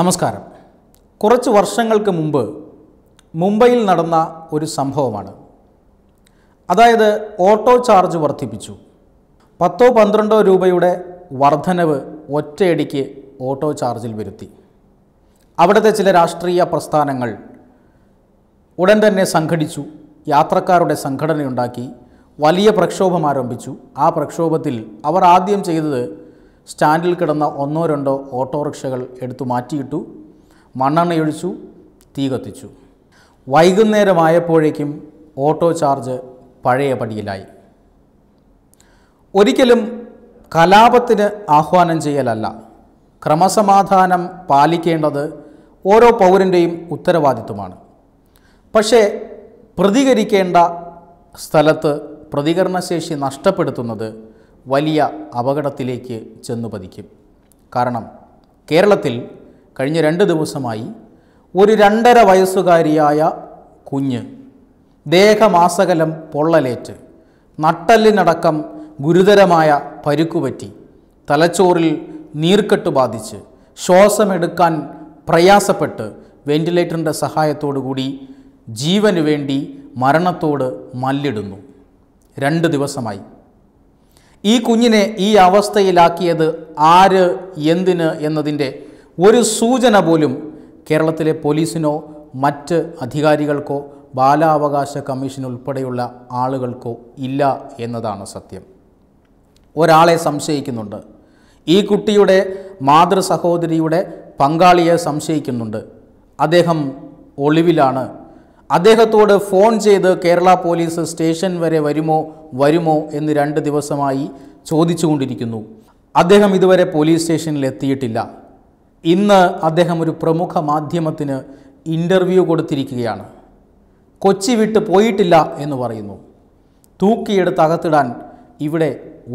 നമസ്കാരം കുറച്ച് വർഷങ്ങൾക്ക് മുമ്പ് മുംബൈയിൽ നടന്ന ഒരു സംഭവമാണ് അതായത് ഓട്ടോ ചാർജ് വർദ്ധിപ്പിച്ചു പത്തോ പന്ത്രണ്ടോ രൂപയുടെ വർധനവ് ഒറ്റയടിക്ക് ഓട്ടോ ചാർജിൽ വരുത്തി അവിടുത്തെ ചില രാഷ്ട്രീയ പ്രസ്ഥാനങ്ങൾ ഉടൻ തന്നെ സംഘടിച്ചു യാത്രക്കാരുടെ സംഘടനയുണ്ടാക്കി വലിയ പ്രക്ഷോഭം ആരംഭിച്ചു ആ പ്രക്ഷോഭത്തിൽ അവർ ആദ്യം ചെയ്തത് സ്റ്റാൻഡിൽ കിടന്ന ഒന്നോ രണ്ടോ ഓട്ടോറിക്ഷകൾ എടുത്തു മാറ്റിയിട്ടു മണ്ണെണ്ണയൊഴിച്ചു തീ കത്തിച്ചു വൈകുന്നേരമായപ്പോഴേക്കും ഓട്ടോ ചാർജ് പടിയിലായി ഒരിക്കലും കലാപത്തിന് ആഹ്വാനം ചെയ്യലല്ല ക്രമസമാധാനം പാലിക്കേണ്ടത് ഓരോ പൗരൻ്റെയും ഉത്തരവാദിത്വമാണ് പക്ഷേ പ്രതികരിക്കേണ്ട സ്ഥലത്ത് പ്രതികരണശേഷി നഷ്ടപ്പെടുത്തുന്നത് വലിയ അപകടത്തിലേക്ക് ചെന്നു പതിക്കും കാരണം കേരളത്തിൽ കഴിഞ്ഞ രണ്ട് ദിവസമായി ഒരു രണ്ടര വയസ്സുകാരിയായ കുഞ്ഞ് ദേഹമാസകലം പൊള്ളലേറ്റ് നട്ടല്ലിനടക്കം ഗുരുതരമായ പരുക്കുപറ്റി തലച്ചോറിൽ നീർക്കെട്ട് ബാധിച്ച് ശ്വാസമെടുക്കാൻ പ്രയാസപ്പെട്ട് വെന്റിലേറ്ററിൻ്റെ സഹായത്തോടുകൂടി ജീവനു വേണ്ടി മരണത്തോട് മല്ലിടുന്നു രണ്ട് ദിവസമായി ഈ കുഞ്ഞിനെ ഈ അവസ്ഥയിലാക്കിയത് ആര് എന്തിന് എന്നതിൻ്റെ ഒരു സൂചന പോലും കേരളത്തിലെ പോലീസിനോ മറ്റ് അധികാരികൾക്കോ ബാലാവകാശ കമ്മീഷൻ ഉൾപ്പെടെയുള്ള ആളുകൾക്കോ ഇല്ല എന്നതാണ് സത്യം ഒരാളെ സംശയിക്കുന്നുണ്ട് ഈ കുട്ടിയുടെ മാതൃ പങ്കാളിയെ സംശയിക്കുന്നുണ്ട് അദ്ദേഹം ഒളിവിലാണ് അദ്ദേഹത്തോട് ഫോൺ ചെയ്ത് കേരള പോലീസ് സ്റ്റേഷൻ വരെ വരുമോ വരുമോ എന്ന് രണ്ട് ദിവസമായി ചോദിച്ചുകൊണ്ടിരിക്കുന്നു അദ്ദേഹം ഇതുവരെ പോലീസ് സ്റ്റേഷനിൽ എത്തിയിട്ടില്ല ഇന്ന് അദ്ദേഹം ഒരു പ്രമുഖ മാധ്യമത്തിന് ഇൻ്റർവ്യൂ കൊടുത്തിരിക്കുകയാണ് കൊച്ചി വിട്ട് പോയിട്ടില്ല എന്ന് പറയുന്നു തൂക്കിയെടുത്ത് അകത്തിടാൻ ഇവിടെ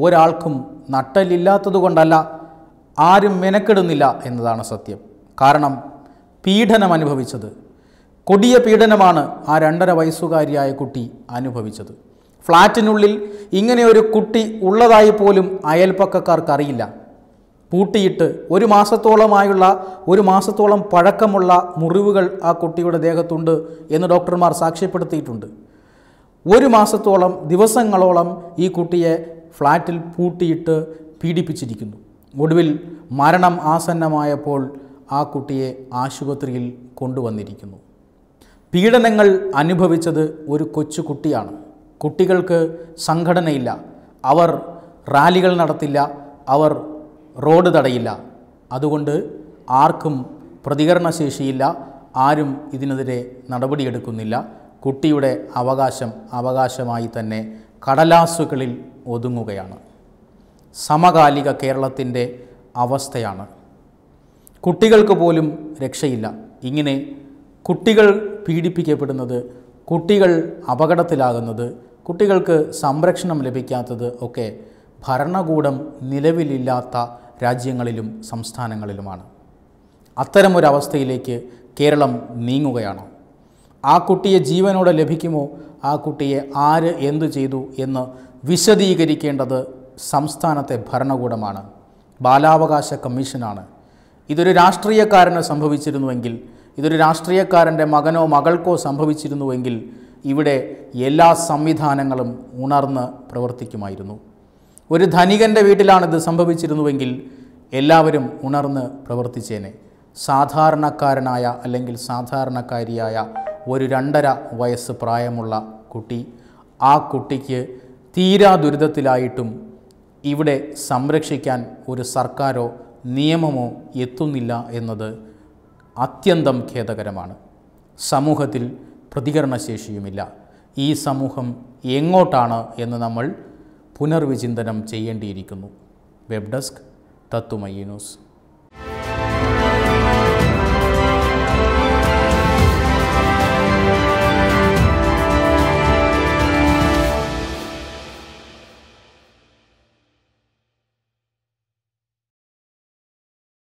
ഒരാൾക്കും നട്ടലില്ലാത്തതുകൊണ്ടല്ല ആരും മെനക്കെടുന്നില്ല എന്നതാണ് സത്യം കാരണം പീഡനം അനുഭവിച്ചത് കൊടിയ പീഡനമാണ് ആ രണ്ടര വയസ്സുകാരിയായ കുട്ടി അനുഭവിച്ചത് ഫ്ളാറ്റിനുള്ളിൽ ഇങ്ങനെ ഒരു കുട്ടി ഉള്ളതായി പോലും അയൽപ്പക്കക്കാർക്കറിയില്ല പൂട്ടിയിട്ട് ഒരു മാസത്തോളമായുള്ള ഒരു മാസത്തോളം പഴക്കമുള്ള മുറിവുകൾ ആ കുട്ടിയുടെ ദേഹത്തുണ്ട് എന്ന് ഡോക്ടർമാർ സാക്ഷ്യപ്പെടുത്തിയിട്ടുണ്ട് ഒരു മാസത്തോളം ദിവസങ്ങളോളം ഈ കുട്ടിയെ ഫ്ലാറ്റിൽ പൂട്ടിയിട്ട് പീഡിപ്പിച്ചിരിക്കുന്നു ഒടുവിൽ മരണം ആസന്നമായപ്പോൾ ആ കുട്ടിയെ ആശുപത്രിയിൽ കൊണ്ടുവന്നിരിക്കുന്നു പീഡനങ്ങൾ അനുഭവിച്ചത് ഒരു കൊച്ചു കുട്ടിയാണ് കുട്ടികൾക്ക് സംഘടനയില്ല അവർ റാലികൾ നടത്തില്ല അവർ റോഡ് തടയില്ല അതുകൊണ്ട് ആർക്കും പ്രതികരണശേഷിയില്ല ആരും ഇതിനെതിരെ നടപടിയെടുക്കുന്നില്ല കുട്ടിയുടെ അവകാശം അവകാശമായി തന്നെ കടലാസുകളിൽ ഒതുങ്ങുകയാണ് സമകാലിക കേരളത്തിൻ്റെ അവസ്ഥയാണ് കുട്ടികൾക്ക് പോലും രക്ഷയില്ല ഇങ്ങനെ കുട്ടികൾ പീഡിപ്പിക്കപ്പെടുന്നത് കുട്ടികൾ അപകടത്തിലാകുന്നത് കുട്ടികൾക്ക് സംരക്ഷണം ലഭിക്കാത്തത് ഒക്കെ ഭരണകൂടം നിലവിലില്ലാത്ത രാജ്യങ്ങളിലും സംസ്ഥാനങ്ങളിലുമാണ് അത്തരമൊരവസ്ഥയിലേക്ക് കേരളം നീങ്ങുകയാണ് ആ കുട്ടിയെ ജീവനോടെ ലഭിക്കുമോ ആ കുട്ടിയെ ആര് എന്തു ചെയ്തു എന്ന് വിശദീകരിക്കേണ്ടത് സംസ്ഥാനത്തെ ഭരണകൂടമാണ് ബാലാവകാശ കമ്മീഷനാണ് ഇതൊരു രാഷ്ട്രീയക്കാരന് സംഭവിച്ചിരുന്നുവെങ്കിൽ ഇതൊരു രാഷ്ട്രീയക്കാരൻ്റെ മകനോ മകൾക്കോ സംഭവിച്ചിരുന്നുവെങ്കിൽ ഇവിടെ എല്ലാ സംവിധാനങ്ങളും ഉണർന്ന് പ്രവർത്തിക്കുമായിരുന്നു ഒരു ധനികൻ്റെ വീട്ടിലാണിത് സംഭവിച്ചിരുന്നുവെങ്കിൽ എല്ലാവരും ഉണർന്ന് പ്രവർത്തിച്ചേനെ സാധാരണക്കാരനായ അല്ലെങ്കിൽ സാധാരണക്കാരിയായ ഒരു രണ്ടര വയസ്സ് പ്രായമുള്ള കുട്ടി ആ കുട്ടിക്ക് തീരാ ദുരിതത്തിലായിട്ടും ഇവിടെ സംരക്ഷിക്കാൻ ഒരു സർക്കാരോ നിയമമോ എത്തുന്നില്ല എന്നത് അത്യന്തം ഖേദകരമാണ് സമൂഹത്തിൽ പ്രതികരണശേഷിയുമില്ല ഈ സമൂഹം എങ്ങോട്ടാണ് എന്ന് നമ്മൾ പുനർവിചിന്തനം ചെയ്യേണ്ടിയിരിക്കുന്നു വെബ് ഡെസ്ക് തത്തുമയി ന്യൂസ്